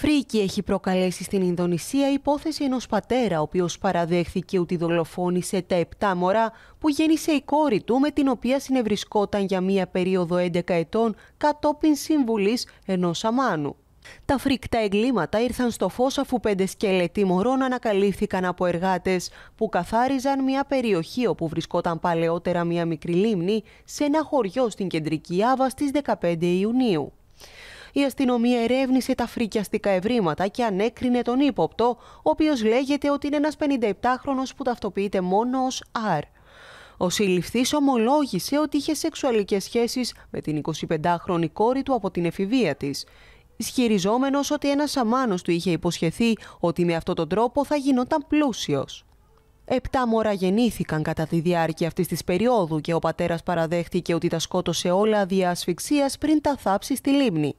Φρίκη έχει προκαλέσει στην Ινδονησία υπόθεση ενός πατέρα, ο οποίος παραδέχθηκε ότι δολοφόνησε τα επτά μωρά που γέννησε η κόρη του, με την οποία συνευρισκόταν για μία περίοδο 11 ετών κατόπιν συμβουλής ενός αμάνου. Τα φρικτά εγκλήματα ήρθαν στο φως αφού πέντε σκελετοί μωρών ανακαλύφθηκαν από εργάτες που καθάριζαν μια περιοχή όπου βρισκόταν παλαιότερα μια μικρή λίμνη σε ένα χωριό στην κεντρική Άβα στις 15 Ιουνίου η αστυνομία ερεύνησε τα φρικιαστικά ευρήματα και ανέκρινε τον ύποπτο, ο οποίος λέγεται ότι είναι ένας 57χρονο που ταυτοποιείται μόνο ως R. Ο συλληφθής ομολόγησε ότι είχε σεξουαλικές σχέσεις με την 25χρονη κόρη του από την εφηβεία της. Ισχυριζόμενος ότι ένας αμάνος του είχε υποσχεθεί ότι με αυτόν τον τρόπο θα γινόταν πλούσιος. Επτά μωρά γεννήθηκαν κατά τη διάρκεια αυτής της περίοδου και ο πατέρας παραδέχτηκε ότι τα σκότωσε όλα δια πριν τα θάψει στη λίμνη.